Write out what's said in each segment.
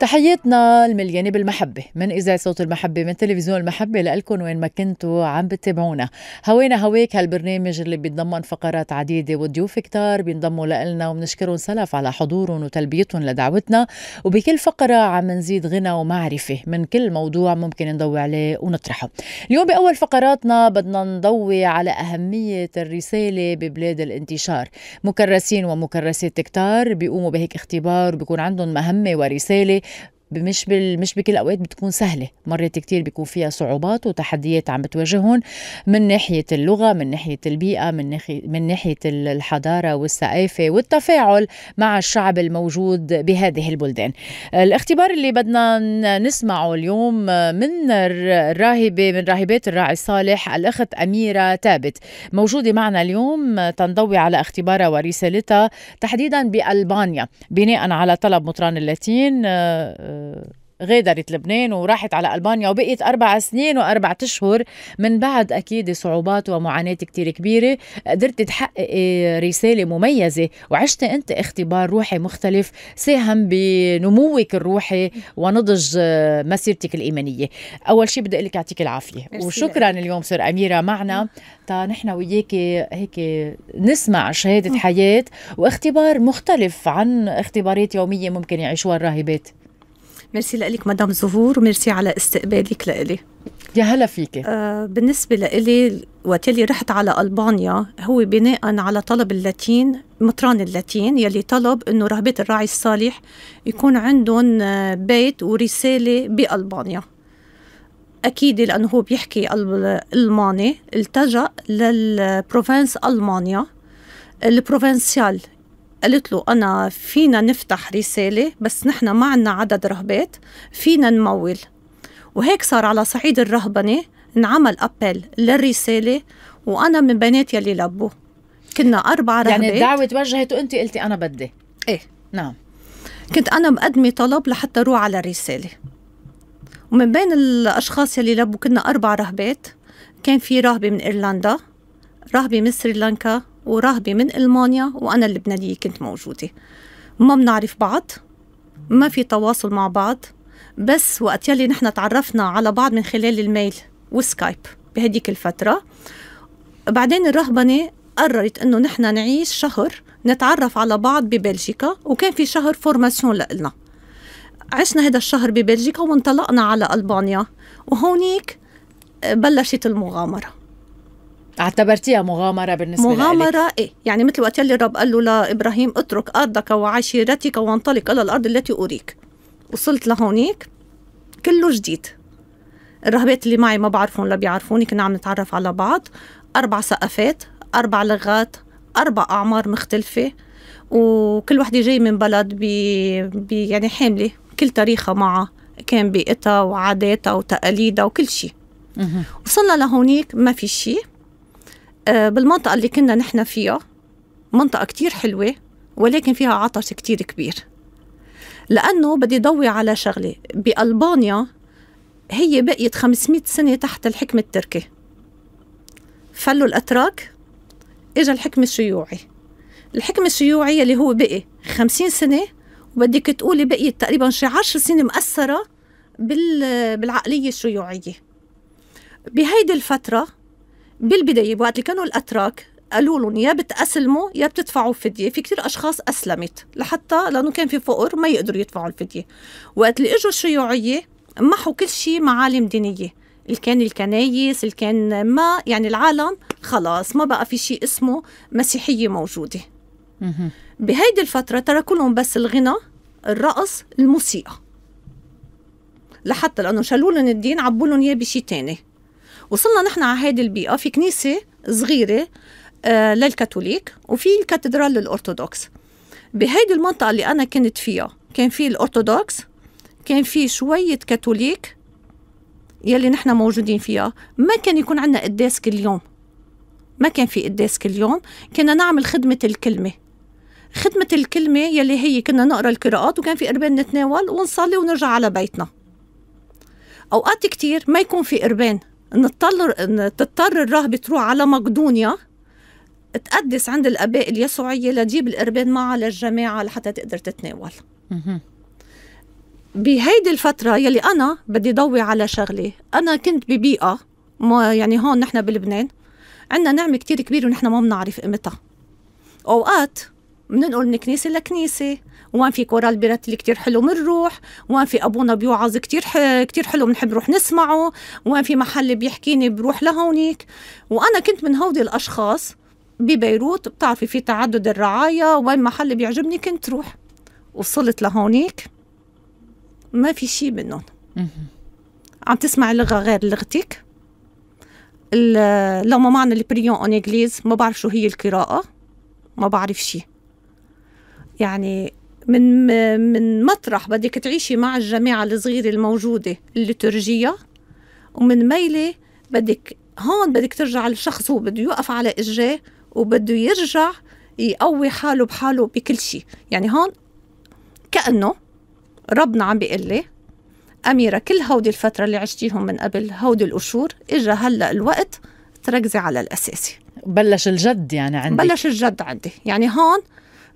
تحياتنا المليانة بالمحبة من إذاعة صوت المحبة من تلفزيون المحبة لألكن وين ما كنتوا عم بتتابعونا هوينا هواك هالبرنامج اللي بيتضمن فقرات عديدة وضيوف كتار بينضموا لنا وبنشكرهم سلف على حضورهم وتلبيتهم لدعوتنا وبكل فقرة عم نزيد غنى ومعرفة من كل موضوع ممكن نضوي عليه ونطرحه اليوم بأول فقراتنا بدنا نضوي على أهمية الرسالة ببلاد الانتشار مكرسين ومكرسات كتار بيقوموا بهيك اختبار وبيكون عندهم مهمة ورسالة مش بال... مش بكل الاوقات بتكون سهله مرات كتير بيكون فيها صعوبات وتحديات عم بتواجههم من ناحيه اللغه من ناحيه البيئه من ناحيه من ناحيه الحضاره والثقافه والتفاعل مع الشعب الموجود بهذه البلدان الاختبار اللي بدنا نسمعه اليوم من الراهبه من راهبات الراعي صالح الاخت اميره ثابت موجوده معنا اليوم تنضوي على اختبارها ورسالتها تحديدا بالبانيا بناء على طلب مطران اللاتين آه، غادرت لبنان وراحت على ألبانيا وبقيت أربع سنين وأربع أشهر من بعد أكيد صعوبات ومعاناة كتير كبيرة قدرت تحقق رسالة مميزة وعشت أنت اختبار روحي مختلف ساهم بنموك الروحي ونضج مسيرتك الإيمانية أول شيء بدي لك يعطيك العافية وشكرا اليوم سر أميرة معنا تا نحن وياك هيك نسمع شهادة حياة واختبار مختلف عن اختبارات يومية ممكن يعيشوها الراهبات ميرسي لك مدام زهور وميرسي على استقبالك لإلي يا هلا فيك آه بالنسبة لإلي وقت اللي رحت على ألبانيا هو بناء على طلب اللاتين مطران اللاتين يلي طلب إنه رهبة الراعي الصالح يكون عندهم آه، بيت ورسالة بألبانيا أكيد لأنه هو بيحكي ألماني التجأ للبروفنس ألمانيا البروفنسيال قلت له أنا فينا نفتح رسالة بس نحن ما عنا عدد رهبات فينا نمول وهيك صار على صعيد الرهبنة انعمل أبل للرسالة وأنا من بنات يلي لبوا كنا أربعة يعني رهبات يعني الدعوة توجهت وأنت قلتي أنا بدي إيه نعم كنت أنا مقدمة طلب لحتى روح على الرسالة ومن بين الأشخاص يلي لبوا كنا أربع رهبات كان في راهبة من إيرلندا راهبة من سريلانكا ورهبة من ألمانيا وأنا اللبنانية كنت موجودة ما بنعرف بعض ما في تواصل مع بعض بس وقت يلي نحن تعرفنا على بعض من خلال الميل والسكايب بهديك الفترة بعدين الرهبنة قررت انه نحن نعيش شهر نتعرف على بعض ببلجيكا وكان في شهر فورماسيون لنا عشنا هذا الشهر ببلجيكا وانطلقنا على ألبانيا وهونيك بلشت المغامره اعتبرتيها مغامره بالنسبه مغامره لألك. ايه يعني مثل وقت اللي الرب قال له لابراهيم اترك ارضك وعشيرتك وانطلق الى الارض التي اريك وصلت لهونيك كله جديد الرهبات اللي معي ما بعرفهم لا بيعرفوني كنا عم نتعرف على بعض اربع ثقافات اربع لغات اربع اعمار مختلفه وكل وحده جاي من بلد بي, بي يعني حامله كل تاريخها معها كان بيئتها وعاداتها وتقاليدها وكل شيء وصلنا لهونيك ما في شيء آه، بالمنطقة اللي كنا نحن فيها منطقة كتير حلوة ولكن فيها عطش كتير كبير لأنه بدي ضوي على شغلة بألبانيا هي بقيت 500 سنة تحت الحكم التركي فلوا الأتراك إجا الحكم الشيوعي الحكم الشيوعي اللي هو بقي 50 سنة وبدك تقولي بقيت تقريبا شي 10 سنة مأثرة بالعقلية الشيوعية بهيدي الفترة بالبدايه وقت اللي كانوا الاتراك قالوا لهم يا بتأسلموا يا بتدفعوا فدية في كثير أشخاص أسلمت لحتى لأنه كان في فقر ما يقدروا يدفعوا الفدية وقت اللي إجوا الشيوعية محوا كل شيء معالم دينية اللي كان الكنايس اللي كان ما يعني العالم خلاص ما بقى في شيء اسمه مسيحية موجودة بهيدي الفترة تركوا لهم بس الغنى الرقص الموسيقى لحتى لأنه شالوا لهم الدين عبوا لهم إياه بشيء تاني وصلنا نحن على هيدي البيئة في كنيسة صغيرة آه، للكاثوليك وفي الكاتدرال للأرثوذكس بهيدي المنطقة اللي أنا كنت فيها كان في الأرثوذكس كان في شوية كاثوليك يلي نحن موجودين فيها ما كان يكون عندنا قداس كل يوم ما كان في قداس كل يوم كنا نعمل خدمة الكلمة خدمة الكلمة يلي هي كنا نقرأ القراءات وكان في قربان نتناول ونصلي ونرجع على بيتنا أوقات كتير ما يكون في قربان نضطر تضطر الرهبه تروح على مقدونيا تقدس عند الاباء اليسوعيه لتجيب القربان معها للجماعه لحتى تقدر تتناول بهيدي الفترة يلي أنا بدي ضوي على شغلة أنا كنت ببيئة ما يعني هون نحن بلبنان عندنا نعمة كتير كبيرة ونحن ما بنعرف قيمتها أوقات بننقل من كنيسه لكنيسه وين في كورال بيرات اللي كتير حلو بنروح وين في ابونا بيوعظ كتير ح... كتير حلو بنحب نروح نسمعه وين في محل بيحكيني بروح لهونيك وانا كنت من هودي الاشخاص ببيروت بتعرفي في تعدد الرعايا وين محل بيعجبني كنت روح وصلت لهونيك ما في شيء منهم عم تسمع لغه غير لغتك لو ما معنا البريون اون انجليز ما بعرف شو هي القراءه ما بعرف شيء يعني من من مطرح بدك تعيشي مع الجماعة الصغيرة الموجودة الليتورجية ومن ميلة بدك هون بدك ترجع الشخص هو بده يوقف على اجره وبده يرجع يقوي حاله بحاله بكل شيء يعني هون كأنه ربنا عم بيقول لي أميرة كل هودي الفترة اللي عشتيهم من قبل هودي القشور إجا هلأ الوقت تركزي على الأساسي بلش الجد يعني عندي بلش الجد عندي يعني هون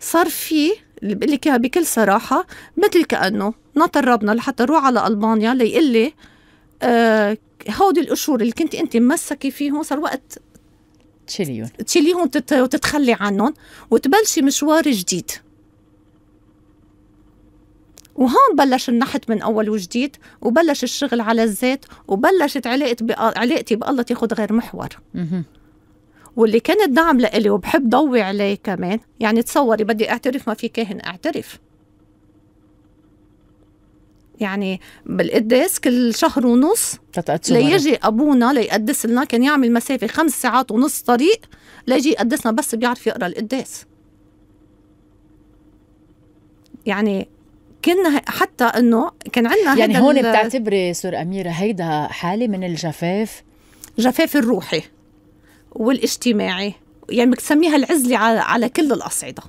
صار في اللي بقول لك اياها بكل صراحه مثل كانه نطر ربنا لحتى روح على المانيا ليقول لي آه هودي القشور اللي كنت انت ممسكه فيهم صار وقت تشيليهم تشيليهم وتتخلي عنهم وتبلشي مشوار جديد وهون بلش النحت من اول وجديد وبلش الشغل على الذات وبلشت علاقه علاقتي بالله تاخذ غير محور واللي كان الدعم لإلي وبحب ضوي عليه كمان يعني تصوري بدي أعترف ما في كاهن أعترف يعني بالقداس كل شهر ونص ليجي ابونا ليقدس لنا كان يعمل مسافه خمس ساعات ونص طريق ليجي يقدسنا بس بيعرف يقرا القداس يعني كنا حتى انه كان عندنا يعني هون بتعتبري سور اميره هيدا حاله من الجفاف جفاف الروحي والاجتماعي يعني بتسميها العزله على كل الاصعده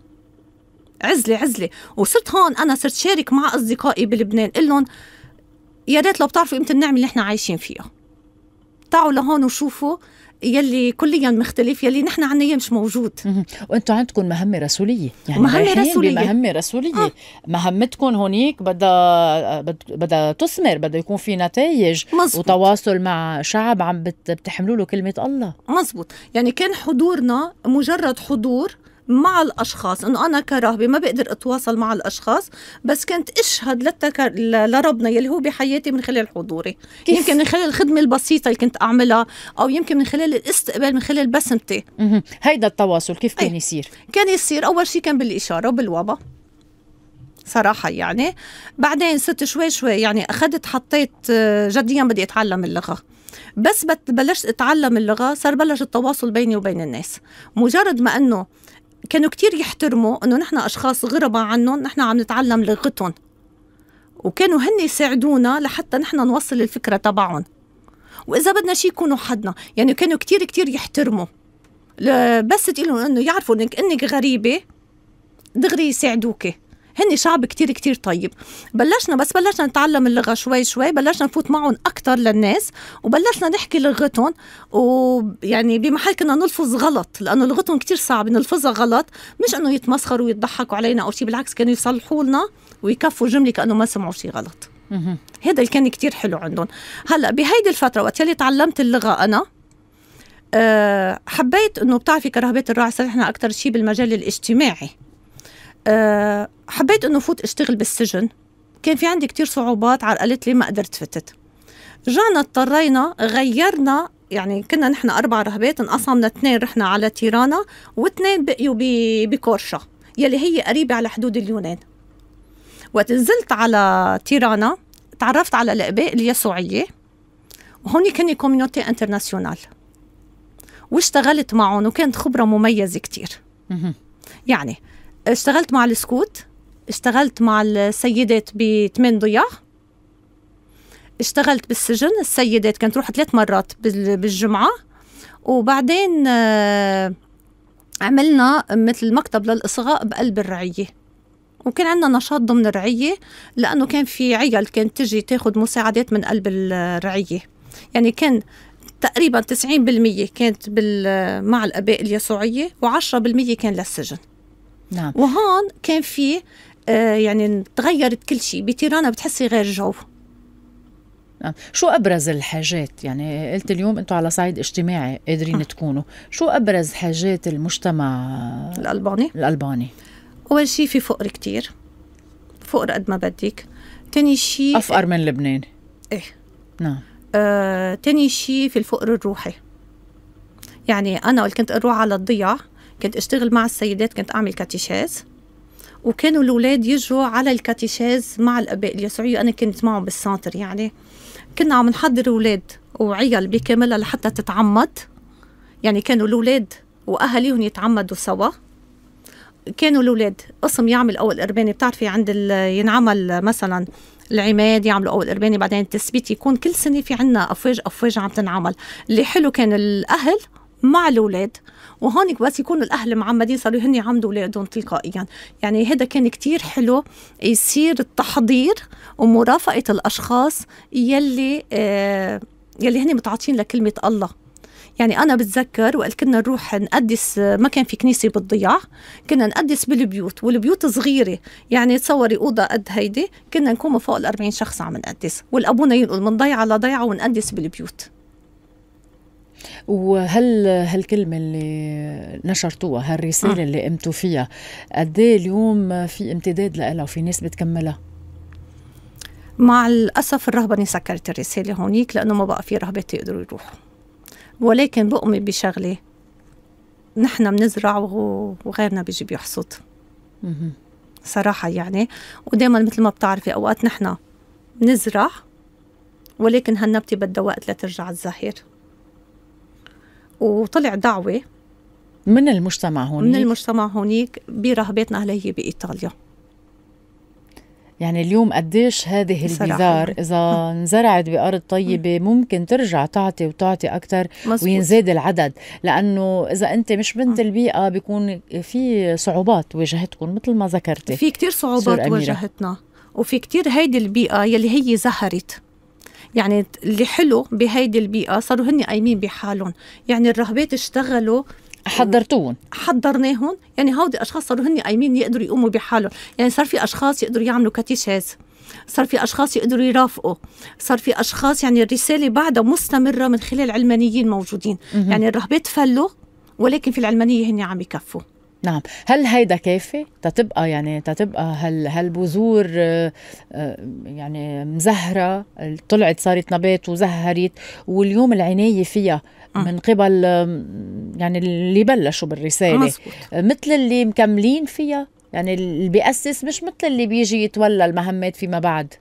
عزله عزله وصرت هون انا صرت شارك مع اصدقائي بلبنان قلن يا ريت لو بتعرفوا قيمه النعمه اللي احنا عايشين فيها تعوا لهون وشوفوا يلي كليا مختلف يلي نحن عنا اياه مش موجود وانتم عندكم مهمه رسوليه يعني مهمه رسوليه مهمه رسوليه آه. مهمتكم هونيك بدها بدها تثمر بدها يكون في نتائج مزبوط. وتواصل مع شعب عم بتحملوا له كلمه الله مزبوط يعني كان حضورنا مجرد حضور مع الاشخاص انه انا كراهبه ما بقدر اتواصل مع الاشخاص بس كنت اشهد للتكر... لربنا يلي هو بحياتي من خلال حضوري كيف؟ يمكن من خلال الخدمه البسيطه اللي كنت اعملها او يمكن من خلال الاستقبال من خلال بسمتي هيدا التواصل كيف كان يصير كان يصير اول شيء كان بالاشاره وبالوبا صراحة يعني بعدين صرت شوي شوي يعني أخذت حطيت آه، جديا بدي أتعلم اللغة بس بلشت أتعلم اللغة صار بلش التواصل بيني وبين الناس مجرد ما أنه كانوا كتير يحترموا انه نحن اشخاص غربة عنهم نحن عم نتعلم لغتهم وكانوا هن يساعدونا لحتى نحن نوصل الفكره تبعهم واذا بدنا شيء يكونوا حدنا يعني كانوا كتير كتير يحترموا بس تقول انه يعرفوا انك انك غريبه دغري يساعدوكي هن شعب كتير كتير طيب بلشنا بس بلشنا نتعلم اللغة شوي شوي بلشنا نفوت معهم أكتر للناس وبلشنا نحكي لغتهم ويعني بمحل كنا نلفظ غلط لأنه لغتهم كتير صعبة نلفظها غلط مش أنه يتمسخروا ويضحكوا علينا أو شيء بالعكس كانوا يصلحوا لنا ويكفوا جملة كأنه ما سمعوا شيء غلط هذا اللي كان كتير حلو عندهم هلا بهيدي الفترة وقت يلي تعلمت اللغة أنا أه حبيت انه بتعرفي كرهبات الراعي صرنا اكثر شيء بالمجال الاجتماعي آه، حبيت انه فوت اشتغل بالسجن كان في عندي كتير صعوبات عرقلت لي ما قدرت فتت رجعنا اضطرينا غيرنا يعني كنا نحن اربع رهبات انقسمنا اثنين رحنا على تيرانا واثنين بقيوا بكورشا يلي هي قريبه على حدود اليونان وقت نزلت على تيرانا تعرفت على الاباء اليسوعيه وهون كان كوميونتي انترناسيونال واشتغلت معهم وكانت خبره مميزه كتير يعني اشتغلت مع السكوت اشتغلت مع السيدات بثمان ضياع اشتغلت بالسجن السيدات كانت تروح ثلاث مرات بالجمعة وبعدين آه، عملنا مثل مكتب للإصغاء بقلب الرعية وكان عندنا نشاط ضمن الرعية لأنه كان في عيال كانت تجي تاخد مساعدات من قلب الرعية يعني كان تقريبا 90% كانت مع الآباء اليسوعية و10% كان للسجن نعم وهون كان في آه يعني تغيرت كل شيء بتيرانا بتحسي غير جو نعم. شو ابرز الحاجات يعني قلت اليوم انتم على صعيد اجتماعي قادرين آه. تكونوا شو ابرز حاجات المجتمع الالباني الالباني اول شيء في فقر كتير فقر قد ما بدك تاني شيء افقر من لبنان ايه نعم آه، تاني شيء في الفقر الروحي يعني انا اللي كنت اروح على الضيعه كنت اشتغل مع السيدات كنت اعمل كاتيشاز وكانوا الاولاد يجوا على الكاتيشاز مع الاباء اليسوعيه انا كنت معهم بالسانتر يعني كنا عم نحضر اولاد وعيال بكاملها لحتى تتعمد يعني كانوا الاولاد واهاليهم يتعمدوا سوا كانوا الاولاد قسم يعمل اول قرباني بتعرفي عند ينعمل مثلا العماد يعملوا اول قرباني بعدين التثبيت يكون كل سنه في عنا افواج افواج عم تنعمل اللي حلو كان الاهل مع الاولاد وهونك بس يكونوا الاهل معمدين صاروا هن يعمدوا اولادهم تلقائيا يعني هذا كان كتير حلو يصير التحضير ومرافقه الاشخاص يلي آه يلي هن متعاطين لكلمه الله يعني انا بتذكر وقت كنا نروح نقدس ما كان في كنيسه بالضياع كنا نقدس بالبيوت والبيوت صغيره يعني تصوري اوضه قد هيدي كنا نكون فوق ال 40 شخص عم نقدس والابونا ينقل من ضيعه لضيعه ونقدس بالبيوت وهل هالكلمة اللي نشرتوها هالرسالة اللي قمتوا فيها قد إيه اليوم في امتداد لها وفي ناس بتكملها؟ مع الأسف الرهبة سكرت الرسالة هونيك لأنه ما بقى في رهبات يقدروا يروحوا ولكن بؤمن بشغلة نحن بنزرع وغيرنا بيجي بيحصد صراحة يعني ودائما مثل ما بتعرفي أوقات نحن بنزرع ولكن هالنبتة بدها وقت لترجع الزهير وطلع دعوه من المجتمع هونيك من المجتمع هونيك برهبتنا هلا هي بايطاليا يعني اليوم قديش هذه البذار اذا انزرعت بارض طيبه ممكن ترجع تعطي وتعطي اكثر وينزاد العدد لانه اذا انت مش بنت البيئه بيكون في صعوبات واجهتكم مثل ما ذكرتي في كتير صعوبات واجهتنا وفي كتير هيدي البيئه يلي هي زهرت يعني اللي حلو بهيدي البيئه صاروا هن قايمين بحالهم يعني الرهبات اشتغلوا حضرتوهم حضرناهم يعني هودي اشخاص صاروا هن قايمين يقدروا يقوموا بحالهم يعني صار في اشخاص يقدروا يعملوا كاتيشيز صار في اشخاص يقدروا يرافقوا صار في اشخاص يعني الرساله بعدها مستمره من خلال علمانيين موجودين يعني الرهبات فلوا ولكن في العلمانيه هن عم يكفوا نعم هل هيدا كافي تتبقى يعني تتبقى هال هالبذور آه، آه، يعني مزهره طلعت صارت نبات وزهرت واليوم العنايه فيها آه. من قبل يعني اللي بلشوا بالرساله مثل اللي مكملين فيها يعني اللي بيأسس مش مثل اللي بيجي يتولى المهمات فيما بعد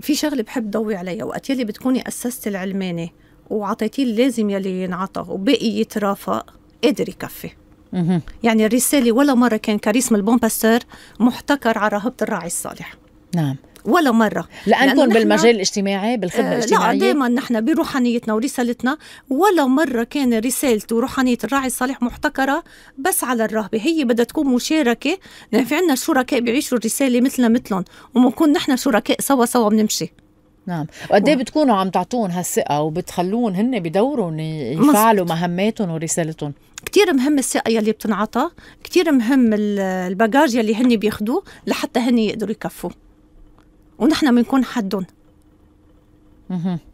في شغله بحب ضوي عليها وقت يلي بتكوني اسست العلمانه وعطيتيه اللازم يلي ينعطى وبقي يترافق قدر يكفي يعني الرسالة ولا مرة كان كاريسم البون باستور محتكر على رهبة الراعي الصالح نعم ولا مره لانكم بالمجال الاجتماعي بالخدمه آه، الاجتماعيه لا دائما نحن بروحانيتنا ورسالتنا ولا مره كان رسالته وروحانيه الراعي الصالح محتكره بس على الرهبه هي بدها تكون مشاركه لان يعني في عندنا شركاء بيعيشوا الرساله مثلنا مثلهم وبنكون نحن شركاء سوا سوا بنمشي نعم وقد ايه بتكونوا عم تعطون هالثقه وبتخلون هن بدورهم يفعلوا مهماتهم ورسالتهم كتير مهم الثقة يلي بتنعطى كتير مهم الباجاج يلي هني بياخدوه لحتى هني يقدروا يكفوا ونحن بنكون حدهم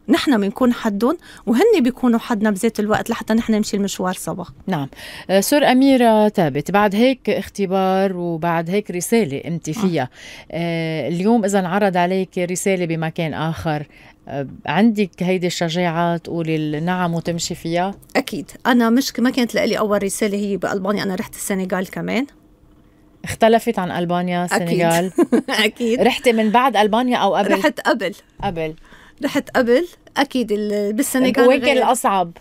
نحن بنكون حدهم وهن بيكونوا حدنا بذات الوقت لحتى نحن نمشي المشوار سوا نعم آه، سور أميرة ثابت بعد هيك اختبار وبعد هيك رسالة أنت آه. فيها آه. اليوم إذا انعرض عليك رسالة بمكان آخر آه، عندك هيدي الشجاعة تقولي نعم وتمشي فيها؟ أكيد أنا مش ما كانت لي أول رسالة هي بألبانيا أنا رحت السنغال كمان اختلفت عن البانيا السنغال اكيد اكيد رحتي من بعد البانيا او قبل رحت قبل قبل رحت قبل اكيد بالسنغال وين كان الاصعب؟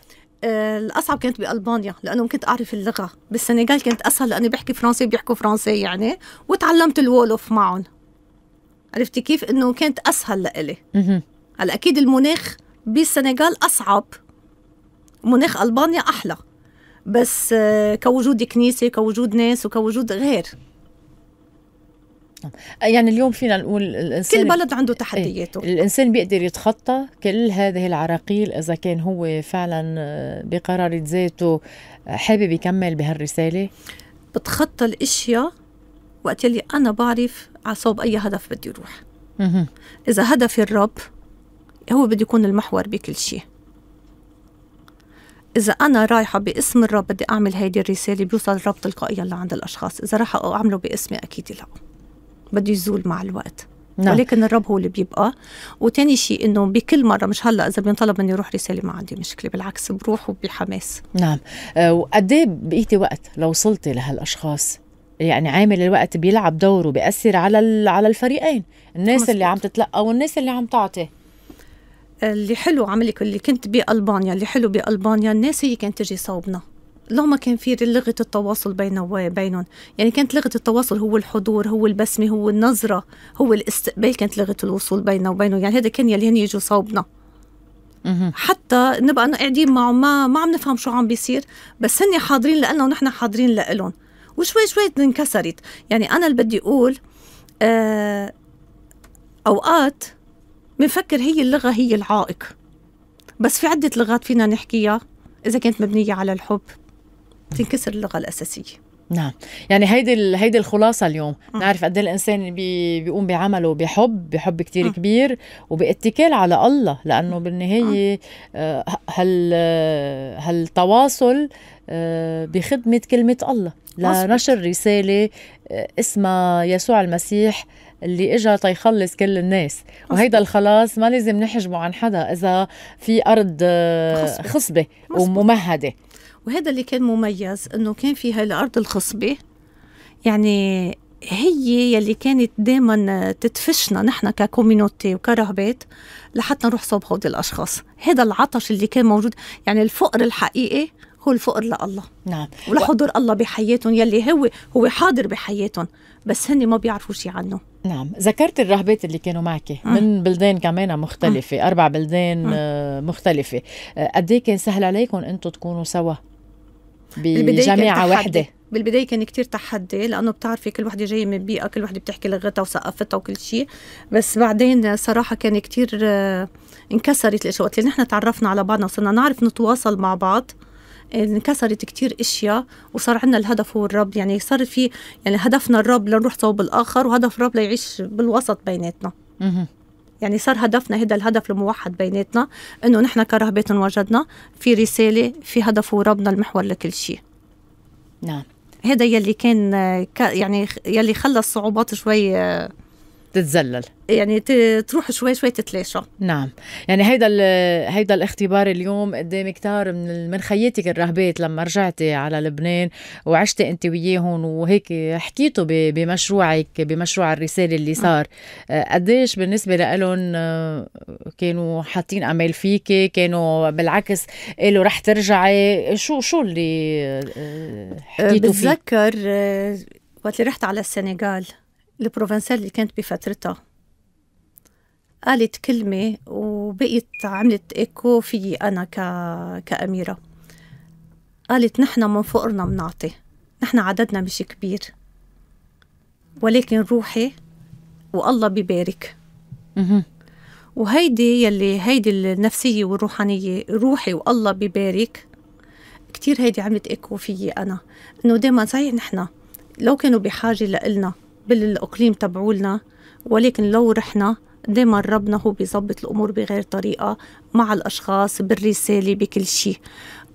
آه، الاصعب كانت بالبانيا لانه كنت اعرف اللغه بالسنغال كانت اسهل لاني بحكي فرنسي بيحكوا فرنسي يعني وتعلمت الولف معهم عرفتي كيف انه كانت اسهل لإلي هلا اكيد المناخ بالسنغال اصعب مناخ البانيا احلى بس آه، كوجود كنيسه كوجود ناس وكوجود غير يعني اليوم فينا نقول الانسان كل بلد عنده إيه، تحدياته الانسان بيقدر يتخطى كل هذه العراقيل اذا كان هو فعلا آه، بقرار ذاته حابب يكمل بهالرساله بتخطى الاشياء وقت اللي انا بعرف على صوب اي هدف بدي اروح اذا هدفي الرب هو بده يكون المحور بكل شيء إذا أنا رايحة باسم الرب بدي أعمل هيدي الرسالة بيوصل الرب تلقائيا لعند الأشخاص، إذا راح أعمله باسمي أكيد لا. بده يزول مع الوقت نعم. ولكن الرب هو اللي بيبقى وتاني شيء انه بكل مره مش هلا اذا بينطلب مني روح رساله ما عندي مشكله بالعكس بروح وبحماس نعم آه، وقد ايه بقيتي وقت لو وصلتي لهالاشخاص يعني عامل الوقت بيلعب دوره بيأثر على على الفريقين الناس مصبت. اللي عم تتلقى والناس اللي عم تعطي آه، اللي حلو عملك اللي كنت بألبانيا اللي حلو بألبانيا الناس هي كانت تجي صوبنا لو ما كان في لغة التواصل بينه وبينهم يعني كانت لغة التواصل هو الحضور هو البسمة هو النظرة هو الاستقبال كانت لغة الوصول بينه وبينه يعني هذا كان يلي هن يجوا صوبنا حتى نبقى قاعدين معه ما ما عم نفهم شو عم بيصير بس هن حاضرين لنا ونحن حاضرين لهم وشوي شوي انكسرت يعني انا اللي بدي اقول آه اوقات بنفكر هي اللغه هي العائق بس في عده لغات فينا نحكيها اذا كانت مبنيه على الحب تنكسر اللغه الاساسيه نعم يعني هيدي هيدي الخلاصه اليوم م. نعرف قد إيه الانسان بي بيقوم بعمله بحب بحب كتير م. كبير وباتكال على الله لانه بالنهايه هال آه، آه، هالتواصل آه، بخدمه كلمه الله لنشر رساله اسمها يسوع المسيح اللي اجى تيخلص كل الناس وهيدا الخلاص ما لازم نحجبه عن حدا اذا في ارض خصبه وممهده وهذا اللي كان مميز انه كان في هالارض الخصبه يعني هي يلي كانت دائما تدفشنا نحن ككوميونيتي وكرهبات لحتى نروح صوب هودي الاشخاص هذا العطش اللي كان موجود يعني الفقر الحقيقي هو الفقر لله نعم ولحضور و... الله بحياتهم يلي هو هو حاضر بحياتهم بس هن ما بيعرفوا شيء عنه نعم ذكرت الرهبات اللي كانوا معك من بلدان كمان مختلفة أربع بلدان آه، مختلفة آه، قد إيه كان سهل عليكم أنتم تكونوا سوا بجامعه واحده بالبدايه كان كتير تحدي لانه بتعرفي كل وحده جايه من بيئه كل وحده بتحكي لغتها وثقافتها وكل شيء بس بعدين صراحه كان كتير آه، انكسرت الاشياء وقت اللي نحن تعرفنا على بعضنا وصرنا نعرف نتواصل مع بعض انكسرت كتير اشياء وصار عندنا الهدف هو الرب يعني صار في يعني هدفنا الرب لنروح صوب الاخر وهدف الرب ليعيش بالوسط بيناتنا يعني صار هدفنا هذا الهدف الموحد بيناتنا انه نحن كرهبات وجدنا في رساله في هدف وربنا المحور لكل شيء نعم هذا يلي كان يعني يلي خلى الصعوبات شوي آه، تتزلل يعني تروح شوي شوي تتلاشى نعم يعني هيدا هيدا الاختبار اليوم قدام كتار من من خياتك الرهبات لما رجعتي على لبنان وعشتي انت وياهم وهيك حكيتوا بمشروعك بمشروع الرساله اللي صار آه، قديش بالنسبه لهم آه، كانوا حاطين امال فيكي كانوا بالعكس قالوا رح ترجعي شو شو اللي آه، حكيتوا فيه بتذكر وقت اللي رحت على السنغال البروفنسال اللي كانت بفترتها قالت كلمة وبقيت عملت إيكو فيي أنا ك... كأميرة قالت نحن من فقرنا بنعطي نحن عددنا مش كبير ولكن روحي والله ببارك وهيدي يلي هيدي النفسية والروحانية روحي والله ببارك كتير هيدي عملت إيكو فيي أنا إنه دايما صحيح نحن لو كانوا بحاجة لإلنا بالاقليم تبعولنا ولكن لو رحنا دايما ربنا هو بيظبط الامور بغير طريقه مع الاشخاص بالرساله بكل شيء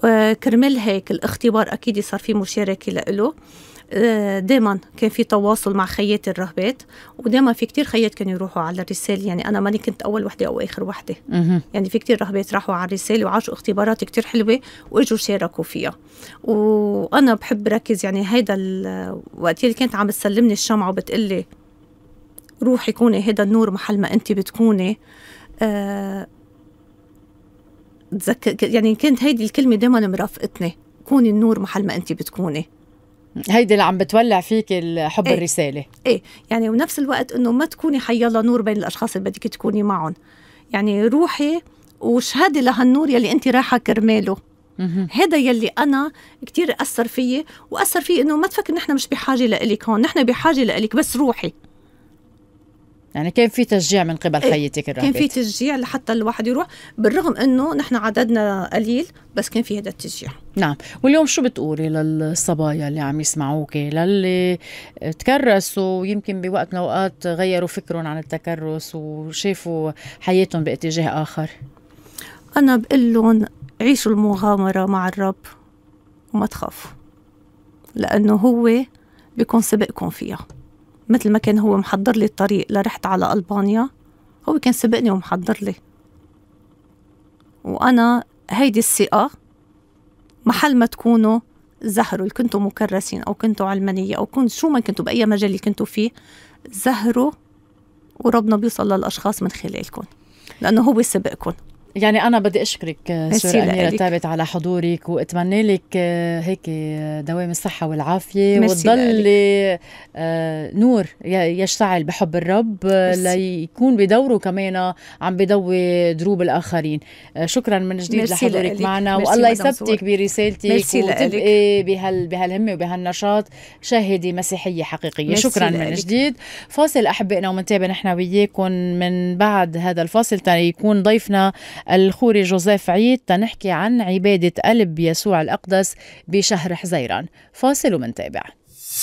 آه، كرمال هيك الاختبار اكيد صار في مشاركه لإله آه، دايما كان في تواصل مع خيات الرهبات ودايما في كتير خيات كانوا يروحوا على الرسالة يعني أنا ماني كنت أول وحدة أو آخر وحدة يعني في كتير رهبات راحوا على الرسالة وعاشوا اختبارات كتير حلوة وإجوا شاركوا فيها وأنا بحب ركز يعني هيدا الوقت اللي كانت عم بتسلمني الشمعة وبتقلي روحي كوني هيدا النور محل ما أنت بتكوني أه تذكر يعني كانت هيدي الكلمة دايما مرافقتني كوني النور محل ما أنت بتكوني هيدي اللي عم بتولع فيك حب إيه؟ الرساله ايه يعني ونفس الوقت انه ما تكوني الله نور بين الاشخاص اللي بدك تكوني معهم يعني روحي وشهادي لهالنور يلي انت رايحه كرماله هذا يلي انا كثير اثر فيي واثر فيي انه ما تفكر نحن مش بحاجه لإلك هون نحن بحاجه لإلك بس روحي يعني كان في تشجيع من قبل حياتك إيه، الرهبات كان في تشجيع لحتى الواحد يروح بالرغم انه نحن عددنا قليل بس كان في هذا التشجيع نعم واليوم شو بتقولي للصبايا اللي عم يسمعوك للي تكرسوا يمكن بوقت من الاوقات غيروا فكرهم عن التكرس وشافوا حياتهم باتجاه اخر انا بقول لهم عيشوا المغامره مع الرب وما تخافوا لانه هو بيكون سبقكم فيها مثل ما كان هو محضر لي الطريق لرحت على ألبانيا هو كان سبقني ومحضر لي وأنا هيدي الثقة محل ما تكونوا زهروا اللي كنتوا مكرسين أو كنتوا علمانية أو كنت شو ما كنتوا بأي مجال اللي كنتوا فيه زهروا وربنا بيوصل للأشخاص من خلالكم لأنه هو سبقكم يعني انا بدي اشكرك سورة اميره ثابت على حضورك واتمنى لك آه، هيك آه، دوام الصحه والعافيه وتضلي آه، نور يشتعل بحب الرب ليكون بدوره كمان عم بدوي دروب الاخرين شكرا من جديد لحضورك معنا والله يثبتك برسالتك وتبقي بهال بهالهمه وبهالنشاط شاهده مسيحيه حقيقيه شكرا لألك. من جديد فاصل احبائنا ومنتابع نحن وياكم من بعد هذا الفاصل يكون ضيفنا الخوري جوزيف عيد تنحكي عن عبادة قلب يسوع الأقدس بشهر حزيران فاصل ومنتابع